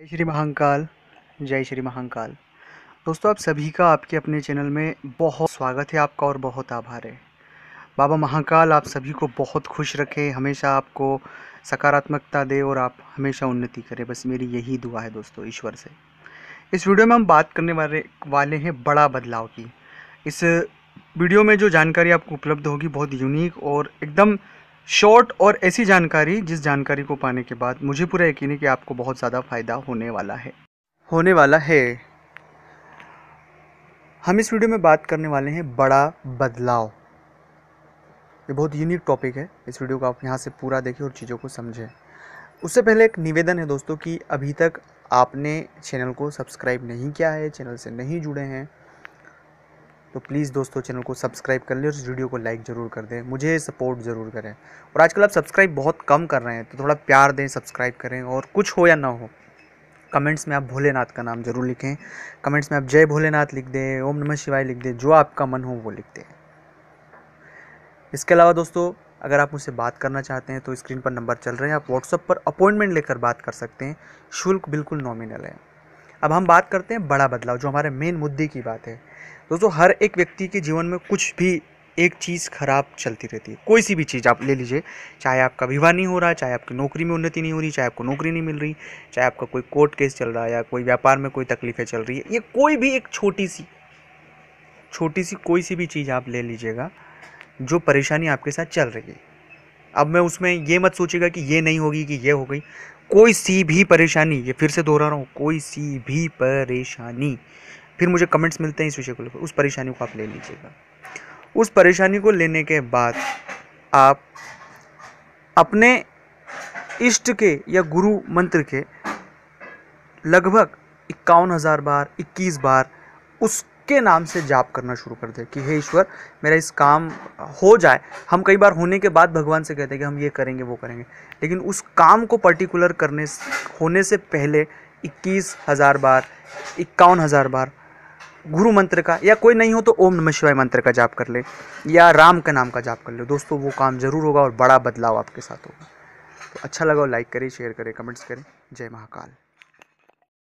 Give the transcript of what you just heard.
जय श्री महाकाल जय श्री महाकाल दोस्तों आप सभी का आपके अपने चैनल में बहुत स्वागत है आपका और बहुत आभार है बाबा महाकाल आप सभी को बहुत खुश रखे हमेशा आपको सकारात्मकता दे और आप हमेशा उन्नति करें बस मेरी यही दुआ है दोस्तों ईश्वर से इस वीडियो में हम बात करने वाले वाले हैं बड़ा बदलाव की इस वीडियो में जो जानकारी आपको उपलब्ध होगी बहुत यूनिक और एकदम शॉर्ट और ऐसी जानकारी जिस जानकारी को पाने के बाद मुझे पूरा यकीन है कि आपको बहुत ज़्यादा फ़ायदा होने वाला है होने वाला है हम इस वीडियो में बात करने वाले हैं बड़ा बदलाव ये बहुत यूनिक टॉपिक है इस वीडियो को आप यहाँ से पूरा देखें और चीज़ों को समझें उससे पहले एक निवेदन है दोस्तों कि अभी तक आपने चैनल को सब्सक्राइब नहीं किया है चैनल से नहीं जुड़े हैं तो प्लीज़ दोस्तों चैनल को सब्सक्राइब कर लें और इस वीडियो को लाइक ज़रूर कर दें मुझे सपोर्ट ज़रूर करें और आजकल आप सब्सक्राइब बहुत कम कर रहे हैं तो थोड़ा प्यार दें सब्सक्राइब करें और कुछ हो या ना हो कमेंट्स में आप भोलेनाथ का नाम ज़रूर लिखें कमेंट्स में आप जय भोलेनाथ लिख दें ओम नमः शिवाय लिख दें जो आपका मन हो वो लिख दें इसके अलावा दोस्तों अगर आप मुझसे बात करना चाहते हैं तो स्क्रीन पर नंबर चल रहे हैं आप व्हाट्सअप पर अपॉइंटमेंट लेकर बात कर सकते हैं शुल्क बिल्कुल नॉमिनल है अब हम बात करते हैं बड़ा बदलाव जो हमारे मेन मुद्दे की बात है दोस्तों हर एक व्यक्ति के जीवन में कुछ भी एक चीज़ ख़राब चलती रहती है कोई सी भी चीज़ आप ले लीजिए चाहे आपका विवाह नहीं हो रहा चाहे आपकी नौकरी में उन्नति नहीं हो रही चाहे आपको नौकरी नहीं मिल रही चाहे आपका कोई कोर्ट केस चल रहा है या कोई व्यापार में कोई तकलीफ़ें चल रही है ये कोई भी एक छोटी सी छोटी सी कोई सी भी चीज़ आप ले लीजिएगा जो परेशानी आपके साथ चल रही है अब मैं उसमें ये मत सोचेगा कि ये नहीं होगी कि ये हो गई कोई सी भी परेशानी ये फिर से दोहरा रहा हूँ कोई सी भी परेशानी फिर मुझे कमेंट्स मिलते हैं इस विषय को लेकर उस परेशानी को आप ले लीजिएगा उस परेशानी को लेने के बाद आप अपने इष्ट के या गुरु मंत्र के लगभग इक्यावन हज़ार बार इक्कीस बार उस के नाम से जाप करना शुरू कर दे कि हे ईश्वर मेरा इस काम हो जाए हम कई बार होने के बाद भगवान से कहते हैं कि हम ये करेंगे वो करेंगे लेकिन उस काम को पर्टिकुलर करने होने से पहले इक्कीस हज़ार बार इक्यावन हज़ार बार गुरु मंत्र का या कोई नहीं हो तो ओम नमः शिवाय मंत्र का जाप कर ले या राम का नाम का जाप कर ले दोस्तों वो काम ज़रूर होगा और बड़ा बदलाव आपके साथ होगा तो अच्छा लगा हो लाइक करें शेयर करें कमेंट्स करें जय महाकाल